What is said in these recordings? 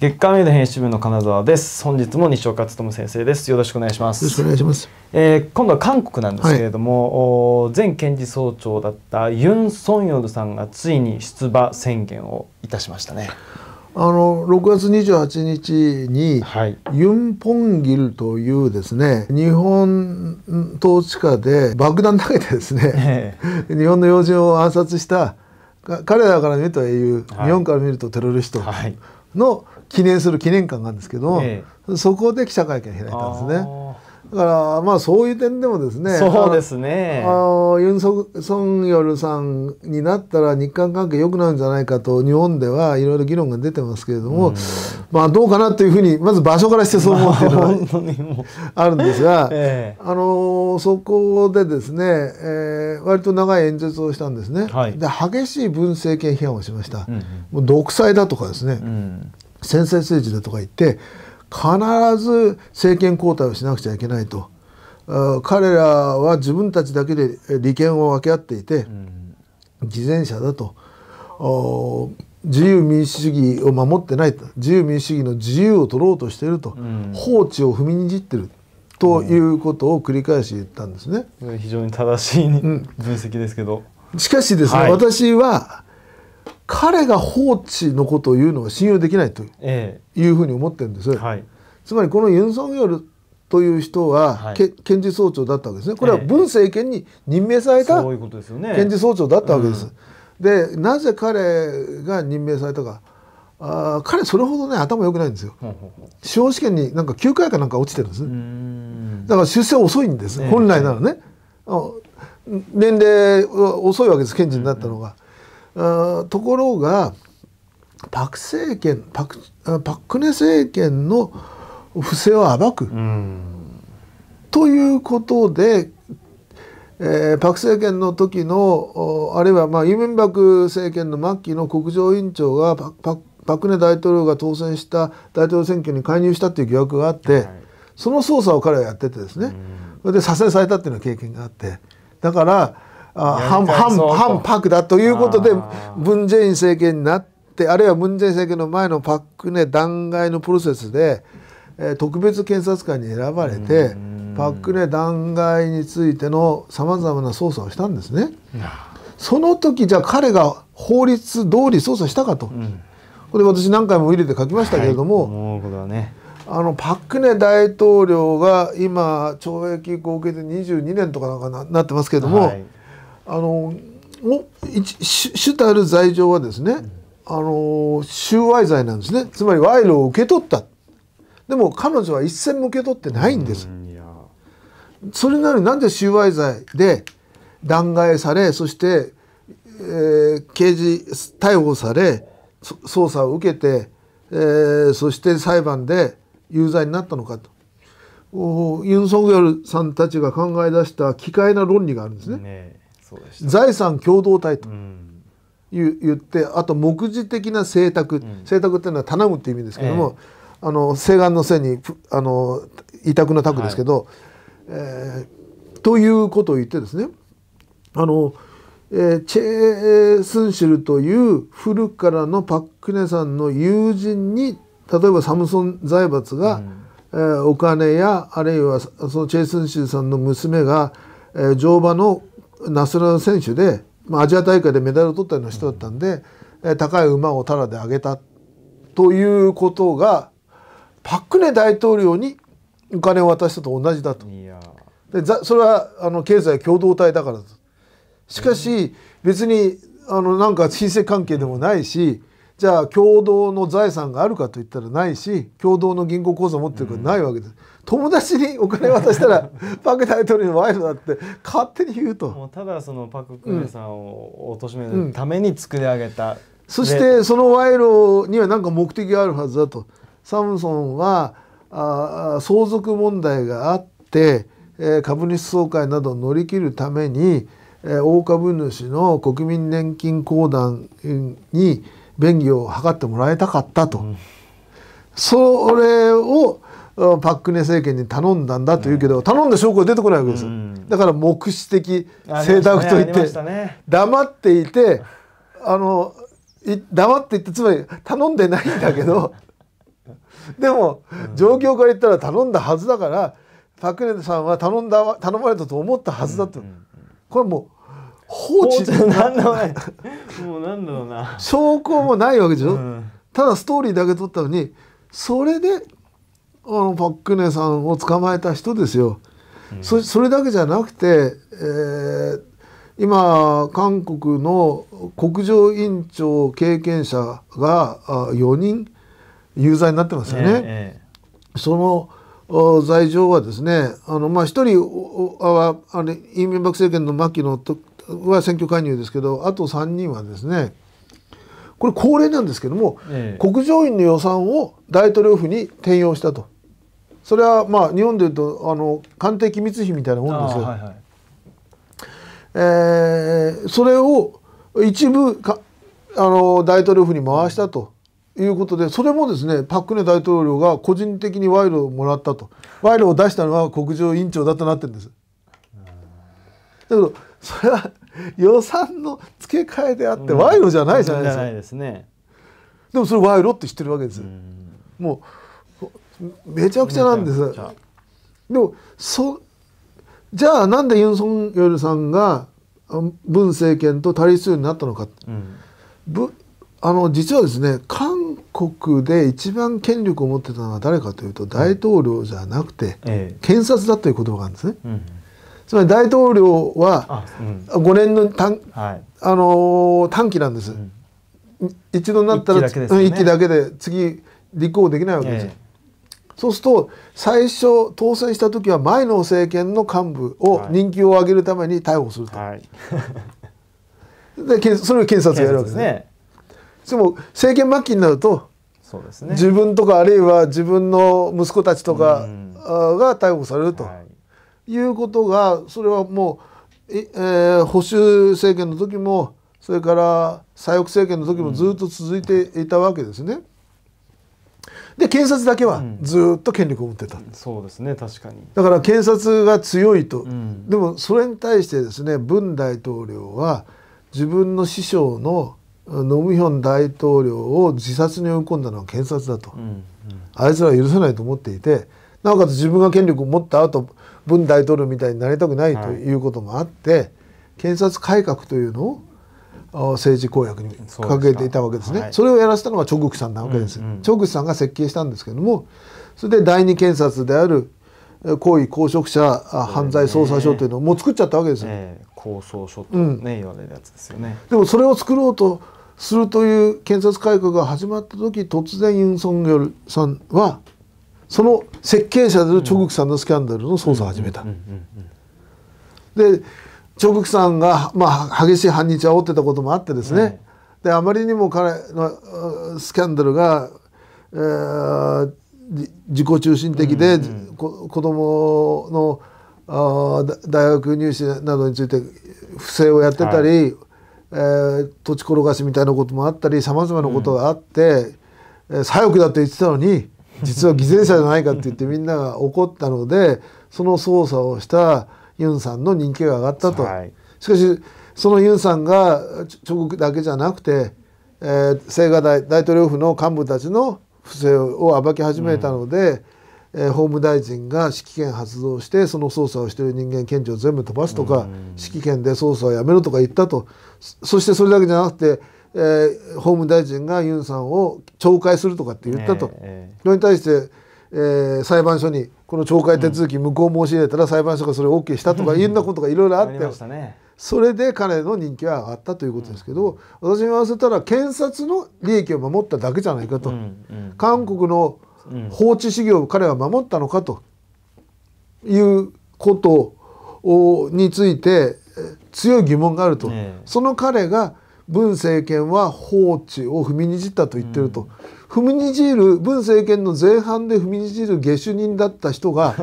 月刊メイド編集部の金沢です本日も西岡勉先生ですよろしくお願いしますよろしくお願いします、えー、今度は韓国なんですけれども、はい、前検事総長だったユン・ソンヨルさんがついに出馬宣言をいたしましたねあの6月28日に、はい、ユン・ポンギルというですね日本統治下で爆弾投げてですね、ええ、日本の要人を暗殺した彼らから見ると英雄、はい、日本から見るとテロリスト、はいの記念する記念館があるんですけど、ええ、そこで記者会見を開いたんですね。だからまあそういう点でもですねそうですねあのユンソ・ソンヨルさんになったら日韓関係良くなるんじゃないかと日本ではいろいろ議論が出てますけれども、うん、まあどうかなというふうにまず場所からしてそう思う。のがあるんですが、えあのそこでですね、えー、割と長い演説をしたんですね、はい、で激しい文政権批判をしました、うんもう独裁だとかですね、うん、専制政治だとか言って必ず政権交代をしなくちゃいけないと彼らは自分たちだけで利権を分け合っていて偽善者だと自由民主主義を守ってない自由民主主義の自由を取ろうとしていると放置を踏みにじってるということを繰り返し言ったんですね。非常に正しい分析ですけど、うん、しかしですね、はい、私は彼が放置のことを言うのは信用できないというふうに思ってるんです、はい、つまりこのユン・ソンギョルという人は、はい、検事総長だったわけですねこれは文政権に任命された検事総長だったわけです。で、なぜ彼が任命されたかあ彼それほどね頭良くないんですよ。司法試験になんか9回かなんか落ちてるんですね。だから出世遅いんです、ね、本来ならね。年齢遅いわけです検事になったのが。うんうんところがパク政権パクパクネ政権の不正を暴く、ということで、えー、パク政権の時のあるいはまあユミンバク政権の末期の国情委員長がパパパクネ大統領が当選した大統領選挙に介入したという疑惑があって、はい、その捜査を彼はやっててですね、それで左遷されたっていうような経験があってだから反反パクだということで文在寅政権になってあるいは文在寅政権の前のパクね弾劾のプロセスで、えー、特別検察官に選ばれてパクね弾劾についてのさまざまな捜査をしたんですね。その時じゃあ彼が法律通り捜査したかと、うん、これ私何回も入れて書きましたけれども、はいね、あのパク・クネ大統領が今懲役合計で22年とかなんなってますけれども、はいあの主たる罪状はですね、うん、あの収賄罪なんですねつまり賄賂を受け取ったでも彼女は一銭も受け取ってないんです、それなのになんで収賄罪で弾劾されそして、えー、刑事逮捕され捜査を受けて、えー、そして裁判で有罪になったのかとユン・ソンギョルさんたちが考え出した奇怪な論理があるんですねね財産共同体と。言ってあと目次的な政託、政託っていうのは頼むっていう意味ですけども、えー、あの請願のせいにあの委託の託ですけど、はい、えー、ということを言ってですねあの、えー、チェ・スンシルという古くからのパックネさんの友人に例えばサムソン財閥が、うん、えー、お金やあるいはそのチェ・スンシルさんの娘が、えー、乗馬のナスラ選手で、まあ、アジア大会でメダルを取ったような人だったんで、うん、高い馬をタラであげたということがパックネ大統領にお金を渡したと同じだと。でそれはあの経済共同体だからしかし、別にあのなんか親戚関係でもないし、じゃあ共同の財産があるかといったらないし共同の銀行口座持ってるからないわけです、うん、友達にお金渡したらパ ク大統領の賄賂だって勝手に言うともうただそのパク・クネさんを貶めるために作り上げた、うん、そしてその賄賂には何か目的があるはずだとサムソンはあ相続問題があって、えー、株主総会などを乗り切るために、えー、大株主の国民年金公団に、便宜を図ってもらいたかったと、うん、それをパク・クネ政権に頼んだんだというけど、頼んだ証拠が出てこないわけです、うん、だから目視的政策といって、ね、黙っていてあの黙っていてつまり頼んでないんだけど でも、状況から言ったら頼んだはずだからパク・クネさんは頼んだ頼まれたと思ったはずだと、これもう放置放置なんだろうな、ね、もうなんだろうな証拠もないわけでしょ、うん、ただストーリーだけ撮ったのにそれであのパックネさんを捕まえた人ですよ、うん、そそれだけじゃなくて、えー、今韓国の国情委員長経験者が4人有罪になってますよね。ええ、その罪状はですねあの、まあ、1人はあれイ・ミョンバク政権の末期のは選挙介入ですけどあと3人はですねこれ恒例なんですけども、ええ、国情院の予算を大統領府に転用したとそれはまあ日本でいうとあの官邸機密費みたいなもんですよ、はいはい、えー、それを一部かあの大統領府に回したと。いうことでそれもですねパク・クネ大統領が個人的に賄賂をもらったと賄賂を出したのは国情委員長だとなってんです。だけどそれは予算の付け替えであって賄賂じゃないじゃないですか、うん、ですねでもそれ賄賂って知ってるわけです、うん、もうめちゃくちゃなんですでもそじゃあなんでユン・ソンヨルさんが文政権と対立するようになったのか、うん、あの実はですね韓国で一番権力を持ってたのは誰かというと大統領じゃなくて、検察だという言葉があるんですね。うんつまり大統領は5年の短,、あの短期なんです、一度になったら1期だけで,、次立候補できないわけですそうすると最初当選した時は前の政権の幹部を人気を上げるために逮捕すると、はい、でそれを検察がやるわけですね。でも政権末期になるとそうです、ね、自分とかあるいは自分の息子たちとかが逮捕されると。はいいうことがそれはもう、えー、保守政権の時もそれから左翼政権の時もずっと続いていたわけですね。で検察だけはずっと権力を持ってた、うん、そうですね確かにだから検察が強いと、うん、でもそれに対してですね文大統領は自分の師匠のノムヒョン大統領を自殺に追い込んだのは検察だと、うんうん、あいつらは許せないと思っていてなおかつ自分が権力を持った後文大統領みたいになりたくないということもあって、検察改革というのを政治公約に掲げていたわけですね、はい、それをやらせたのがチョグクさんなわけです、うんうん、さんが設計したんですけどもそれで第二検察である高位公職者犯罪捜査所というのをもう作っちゃったわけですよ、えー、公訴所とね、うん、言われるやつですよねでもそれを作ろうとするという検察改革が始まった時突然ユン・ソンギョルさんはその設計者であるチョグクさんのスキャンダルの捜査を始めた。でチョグクさんが、まあ、激しい反日を煽ってたこともあってですね、はい、であまりにも彼のスキャンダルが、えー、自己中心的で、うんうん、子供のあ大学入試などについて不正をやってたり、はい、えー、土地転がしみたいなこともあったりさまざまなことがあって、うん、左翼だって言ってたのに実は偽善者じゃないかって言ってみんなが怒ったのでその捜査をしたユンさんの人気が上がったと。はい、しかしそのユンさんが直国だけじゃなくて、えー、青瓦台大統領府の幹部たちの不正を暴き始めたので、うん、えー、法務大臣が指揮権発動してその捜査をしている人間検事を全部飛ばすとか、うん、指揮権で捜査をやめろとか言ったとそしてそれだけじゃなくてえー、法務大臣がユンさんを懲戒するとかって言ったと、えー、それに対して、えー、裁判所にこの懲戒手続き無効申し入れたら裁判所がそれを OK したとかいろんなことがいろいろあってね、それで彼の人気は上がったということですけど、うん、私に言わせたら検察の利益を守っただけじゃないかと、うんうん、韓国の法治主義を彼は守ったのかということをについて強い疑問があると。ね、その彼が文政権は放置を踏みにじったと言ってると、うん、踏みにじる文政権の前半で踏みにじる下手人だった人が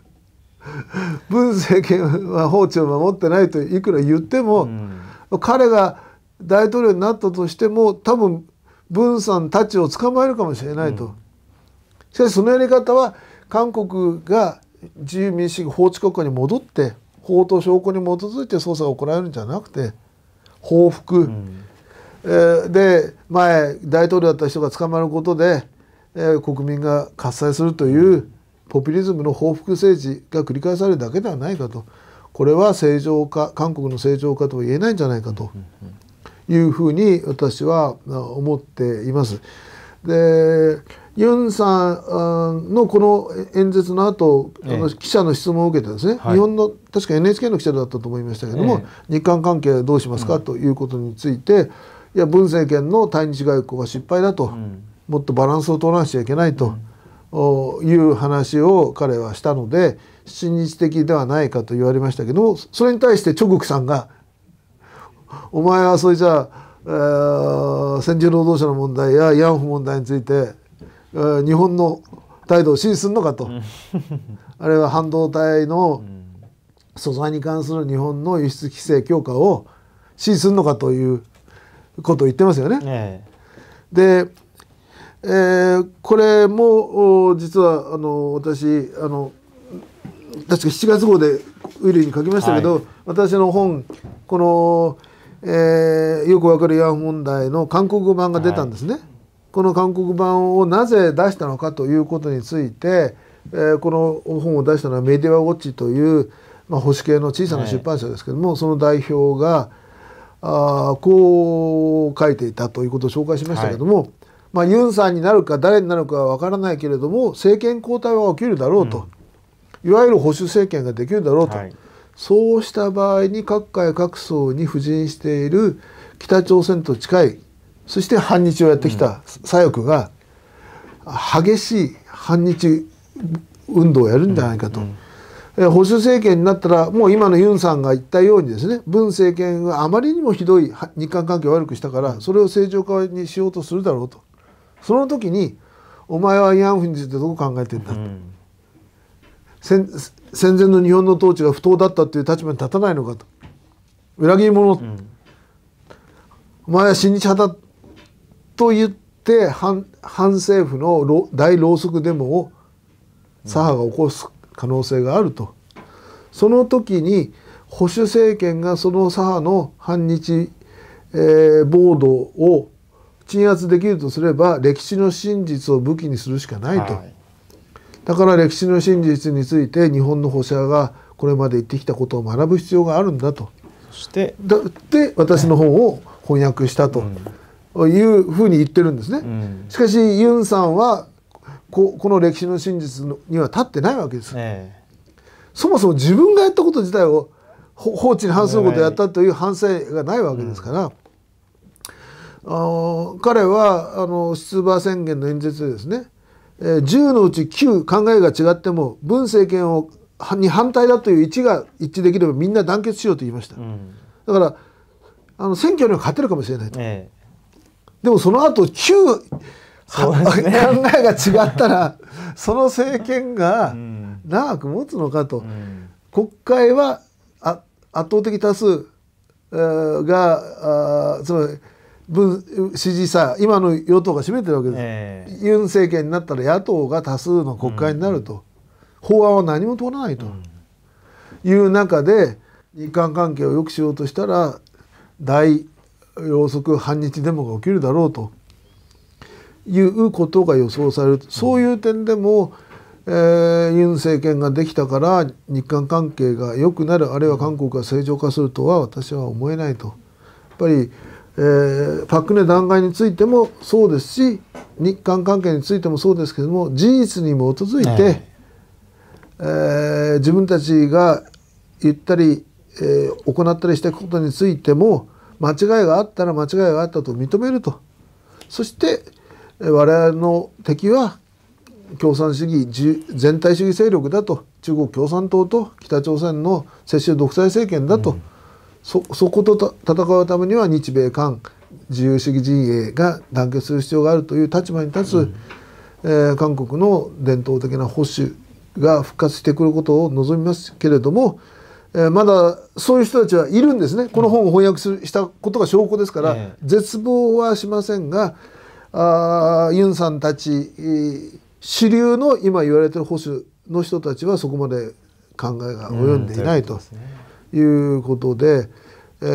文政権は法治を守ってないといくら言っても、うん、彼が大統領になったとしても多分文さんたちを捕まえるかもしれないと。うん、しかしそのやり方は韓国が自由民主主義法治国家に戻って法と証拠に基づいて捜査が行えるんじゃなくて。報復、うん、えー、で前大統領だった人が捕まることで、えー、国民が喝采するというポピュリズムの報復政治が繰り返されるだけではないかとこれは正常化韓国の正常化とは言えないんじゃないかというふうに私は思っています。でユンさんのこの演説の後、ええ、記者の質問を受けてですね、はい、日本の確か NHK の記者だったと思いましたけども、え、日韓関係どうしますか、うん、ということについていや文政権の対日外交は失敗だと、うん、もっとバランスを取らなきゃいけないと、いう話を彼はしたので親日的ではないかと言われましたけどもそれに対してチョグクさんが「お前はそれじゃあ、えー、先住労働者の問題や慰安婦問題について日本の態度を支持するのかと あるいは半導体の素材に関する日本の輸出規制強化を支持するのかということを言ってますよね。ねで、えー、これも実はあの私あの確か7月号でウィリーに書きましたけど、はい、私の本この、えー、よくわかる慰安問題の韓国版が出たんですね。はいこの韓国版をなぜ出したのかということについて、えー、この本を出したのはメディアウォッチという、まあ、保守系の小さな出版社ですけども、はい、その代表があこう書いていたということを紹介しましたけども、はい、まあ、ユンさんになるか誰になるかは分からないけれども政権交代は起きるだろうと、うん、いわゆる保守政権ができるだろうと、はい、そうした場合に各界各層に布陣している北朝鮮と近いそして反日をやってきた左翼が激しい反日運動をやるんじゃないかと。保守政権になったらもう今のユンさんが言ったようにですね文政権があまりにもひどい日韓関係を悪くしたからそれを正常化にしようとするだろうとその時に「お前は慰安婦についてどう考えてんだ」うん、戦前の日本の統治が不当だったという立場に立たないのかと裏切り者、うん、お前は親日派だと言って反反政府の大ろうそくデモを左派が起こす可能性があると、その時に保守政権がその左派の反日、えー、暴動を鎮圧できるとすれば歴史の真実を武器にするしかないと、はい、だから歴史の真実について日本の保守派がこれまで言ってきたことを学ぶ必要があるんだと。そして私の本を翻訳したと、うん、いうふうに言ってるんですね。しかしユンさんはここの歴史の真実のには立ってないわけです。えー、そもそも自分がやったこと自体を放置に反することをやったという反省がないわけですから、うん、彼はあの出馬宣言の演説でですね、えー、10のうち9考えが違っても文政権をに反対だという1が一致できればみんな団結しようと言いました。うん、だからあの選挙には勝てるかもしれないと。えーでもその後旧、ね、考えが違ったら その政権が長く持つのかと、うん、国会は圧倒的多数があつまり分支持さ今の与党が占めてるわけです、えー、ユン政権になったら野党が多数の国会になると、うん、法案は何も通らないという中で日韓関係を良くしようとしたら大要則反日デモが起きるだろうということが予想されるそういう点でも、えー、ユン政権ができたから日韓関係が良くなるあるいは韓国が正常化するとは私は思えないと。やっぱりえー、パク・クネ弾劾についてもそうですし日韓関係についてもそうですけども事実に基づいて、はい、えー、自分たちが言ったり、えー、行ったりしたことについても間違いがあったら間違いがあったと認めるとそして我々の敵は共産主義全体主義勢力だと中国共産党と北朝鮮の世襲独裁政権だと、うん、そそこと戦うためには日米韓自由主義陣営が団結する必要があるという立場に立つ、うん、えー、韓国の伝統的な保守が復活してくることを望みますけれどもえー、まだそういう人たちはいるんですねこの本を翻訳するしたことが証拠ですから、絶望はしませんがあユンさんたち、主流の今言われてる保守の人たちはそこまで考えが及んでいない、ということで。え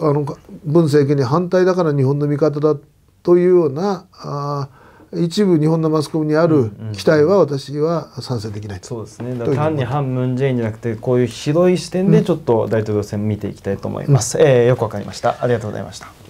あの文政権に反対だから日本の味方だというようなあ一部日本のマスコミにある期待は私は賛成できない、うん、そうですね単に反ムン・ジェインじゃなくてこういう広い視点でちょっと大統領選見ていきたいと思います、うん、えー、よくわかりましたありがとうございました